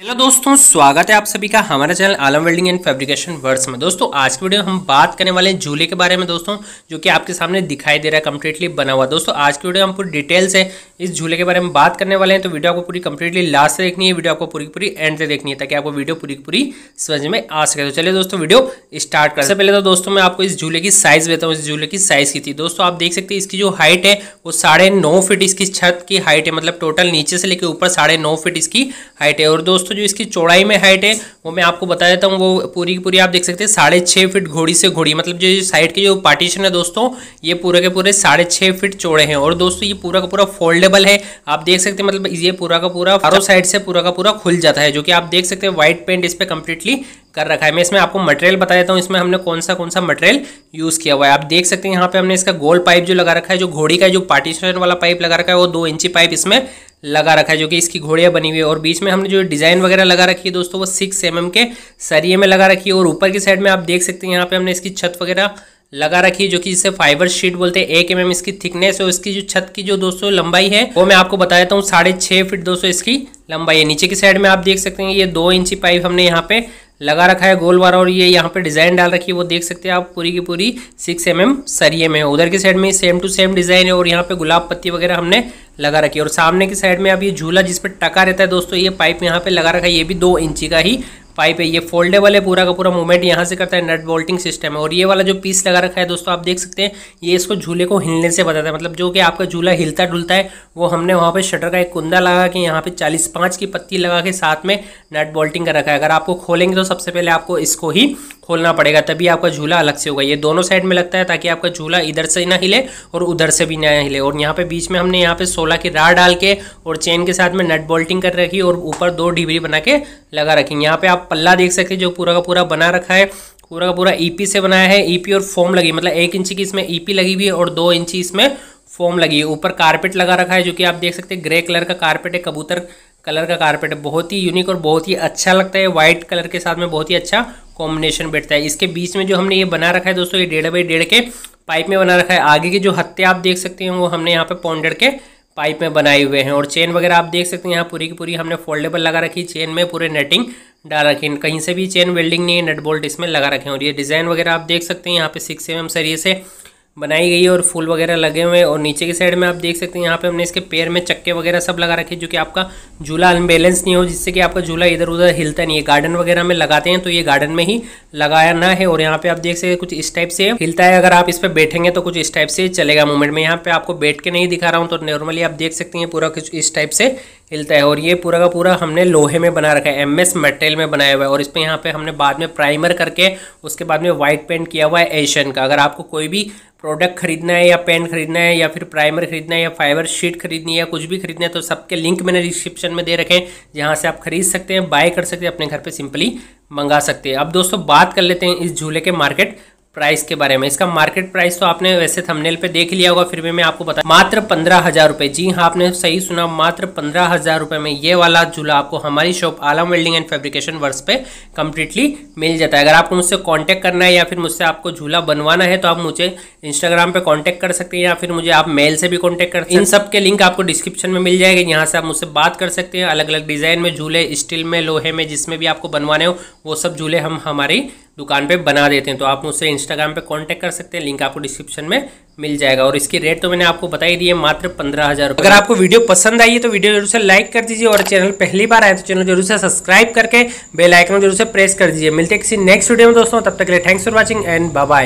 hello दोस्तों स्वागत है आप सभी का हमारे channel Alam welding and fabrication words में दोस्तों आज की वीडियो हम बात करने वाले हैं झूले के बारे में दोस्तों जो कि आपके सामने दिखाई दे रहा है कम्प्लीटली बना हुआ दोस्तों आज की वीडियो हम पूरी डिटेल से इस झूले के बारे में बात करने वाले हैं तो वीडियो आपको पूरी कम्प्लीटली लास्ट से देखनी है वीडियो आपको पूरी पूरी एंड से देखनी है ताकि आपको वीडियो पूरी पूरी समझ में आ सके तो चलिए दोस्तों वीडियो स्टार्ट कर सबसे पहले तो दोस्तों मैं आपको इस झूले की साइज़ देता हूँ इस झूले की साइज़ की थी दोस्तों आप देख सकते हैं इसकी जो हाइट है वो साढ़े फीट इसकी छत की हाइट है मतलब टोटल नीचे से लेकर ऊपर साढ़े फीट इसकी हाइट है और दोस्तों दोस्तों जो इसकी चौड़ाई में हाइट है वो मैं आपको बता देता हूँ वो पूरी की पूरी आप देख सकते हैं साढ़े छः फिट घोड़ी से घोड़ी मतलब जो साइड के जो पार्टीशन है दोस्तों ये पूरे के पूरे साढ़े छः फिट चौड़े हैं और दोस्तों ये पूरा का पूरा फोल्डेबल है आप देख सकते हैं मतलब ये पूरा का पूरा चारों साइड से पूरा का पूरा खुल जाता है जो कि आप देख सकते हैं व्हाइट पेंट इस पर कंप्लीटली कर रखा है मैं इसमें आपको मटेरियल बता देता हूँ इसमें हमने कौन सा कौन सा मटेरियल यूज़ किया हुआ है आप देख सकते हैं यहाँ पे हमने इसका गोल पाइप जो लगा रखा है जो घोड़ी का जो पार्टीशन वाला पाइप लगा रखा है वो दो इंची पाइप इसमें लगा रखा है जो कि इसकी घोड़ियाँ बनी हुई है और बीच में हमने जो डिज़ाइन वगैरह लगा रखी है दोस्तों वो सिक्स एम के सरिये में लगा रखी है और ऊपर की साइड में आप देख सकते हैं यहाँ पे हमने इसकी छत वगैरह लगा रखी है जो कि इसे फाइबर शीट बोलते हैं एक एम mm इसकी थिकनेस और इसकी जो छत की जो दोस्तों लंबाई है वो मैं आपको बता देता हूँ साढ़े छः फीट दोस्तों इसकी लंबाई है नीचे की साइड में आप देख सकते हैं ये दो इंची पाइप हमने यहाँ पे लगा रखा है गोल वाला और ये यहाँ पे डिज़ाइन डाल रखी है वो देख सकते हैं आप पूरी की पूरी सिक्स एम एम सरिये में उधर की साइड में सेम टू सेम डिज़ाइन है और यहाँ पे गुलाब पत्ती वगैरह हमने लगा रखी है और सामने की साइड में आप ये झूला जिस पर टका रहता है दोस्तों ये पाइप यहाँ पे लगा रखा है ये भी दो इंची का ही पाइप है ये फोल्डेबल है पूरा का पूरा मूवमेंट यहाँ से करता है नट बोल्टिंग सिस्टम है और ये वाला जो पीस लगा रखा है दोस्तों आप देख सकते हैं ये इसको झूले को हिलने से बताता है मतलब जो कि आपका झूला हिलता डुलता है वो हमने वहाँ पर शटर का एक कुंदा लगा के यहाँ पर चालीस पाँच की पत्ती लगा के साथ में नट बोल्टिंग का रखा है अगर आपको खोलेंगे तो सबसे पहले आपको इसको ही खोलना पड़ेगा तभी आपका झूला अलग से होगा ये दोनों साइड में लगता है ताकि आपका झूला इधर से ना हिले और उधर से भी ना हिले और यहाँ पे बीच में हमने यहाँ पे सोलह की राह डाल के और चेन के साथ में नट बोल्टिंग कर रखी और ऊपर दो डिबरी बना के लगा रखी यहाँ पे आप पल्ला देख सकते जो पूरा का पूरा बना रखा है पूरा का पूरा ईपी e से बनाया है ईपी e और फोम लगी मतलब एक इंची की इसमें ईपी e लगी हुई है और दो इंची इसमें फोम लगी है ऊपर कारपेट लगा रखा है जो कि आप देख सकते हैं ग्रे कलर का कारपेट है कबूतर कलर का कारपेट है बहुत ही यूनिक और बहुत ही अच्छा लगता है वाइट कलर के साथ में बहुत ही अच्छा कॉम्बिनेशन बैठता है इसके बीच में जो हमने ये बना रखा है दोस्तों ये डेढ़ बाई डेढ़ के पाइप में बना रखा है आगे की जो हत्ते आप देख सकते हैं वो हमने यहाँ पे पौंडेड के पाइप में बनाए हुए हैं और चेन वगैरह आप देख सकते हैं यहाँ पूरी की पूरी हमने फोल्डेबल लगा रखी चेन में पूरे नेटिंग डाल रखी है कहीं से भी चेन वेल्डिंग नहीं है नट बोल्ट इसमें लगा रखे हैं और ये डिज़ाइन वगैरह आप देख सकते हैं यहाँ पे सिक्स एम एम सरिये से बनाई गई है और फूल वगैरह लगे हुए हैं और नीचे की साइड में आप देख सकते हैं यहाँ पे हमने इसके पैर में चक्के वगैरह सब लगा रखे जो कि आपका झूला अनबैलेंस नहीं हो जिससे कि आपका झूला इधर उधर हिलता नहीं है गार्डन वगैरह में लगाते हैं तो ये गार्डन में ही लगाया ना है और यहाँ पे आप देख सकते हैं कुछ इस टाइप से हिलता है अगर आप इस पर बैठेंगे तो कुछ इस टाइप से चलेगा मूवमेंट में यहाँ पे आपको बैठ के नहीं दिखा रहा हूँ तो नॉर्मली आप देख सकते हैं पूरा कुछ इस टाइप से हिलता है और ये पूरा का पूरा हमने लोहे में बना रखा है एम एस मटेरियल में बनाया हुआ है और इस पर यहाँ पे हमने बाद में प्राइमर करके उसके बाद में वाइट पेंट किया हुआ है एशियन का अगर आपको कोई भी प्रोडक्ट खरीदना है या पेन खरीदना है या फिर प्राइमर खरीदना है या फाइबर शीट खरीदनी है या कुछ भी खरीदना है तो सबके लिंक मैंने डिस्क्रिप्शन में दे रखे हैं जहाँ से आप खरीद सकते हैं बाय कर सकते हैं अपने घर पर सिंपली मंगा सकते हैं अब दोस्तों बात कर लेते हैं इस झूले के मार्केट प्राइस के बारे में इसका मार्केट प्राइस तो आपने वैसे थंबनेल पे देख लिया होगा फिर भी मैं आपको बता मात्र पंद्रह हजार रुपये जी हाँ आपने सही सुना मात्र पंद्रह हजार रुपये में ये वाला झूला आपको हमारी shop Alam welding and fabrication works पे कंप्लीटली मिल जाता है अगर आपको मुझसे कॉन्टैक्ट करना है या फिर मुझसे आपको झूला बनवाना है तो आप मुझे इंस्टाग्राम पर कॉन्टैक्ट कर सकते हैं या फिर मुझे आप मेल से भी कॉन्टेक्ट कर सकते हैं इन सब के लिंक आपको डिस्क्रिप्शन में मिल जाएगा यहाँ से आप मुझसे बात कर सकते हैं अलग अलग डिज़ाइन में झूले स्टील में लोहे में जिसमें भी आपको बनवाने हो वो सब झूले हम हमारी दुकान पे बना देते हैं तो आप मुझसे इंस्टाग्राम पे कांटेक्ट कर सकते हैं लिंक आपको डिस्क्रिप्शन में मिल जाएगा और इसकी रेट तो मैंने आपको बता ही दी है मात्र पंद्रह हज़ार अगर आपको वीडियो पसंद आई है तो वीडियो जरूर से लाइक कर दीजिए और चैनल पहली बार आए तो चैनल जरूर से सब्सक्राइब करके बेलाइकन जरूर से प्रेस कर दीजिए मिलते किसी नेक्स्ट वीडियो में दोस्तों तब तक के लिए thanks for watching and bye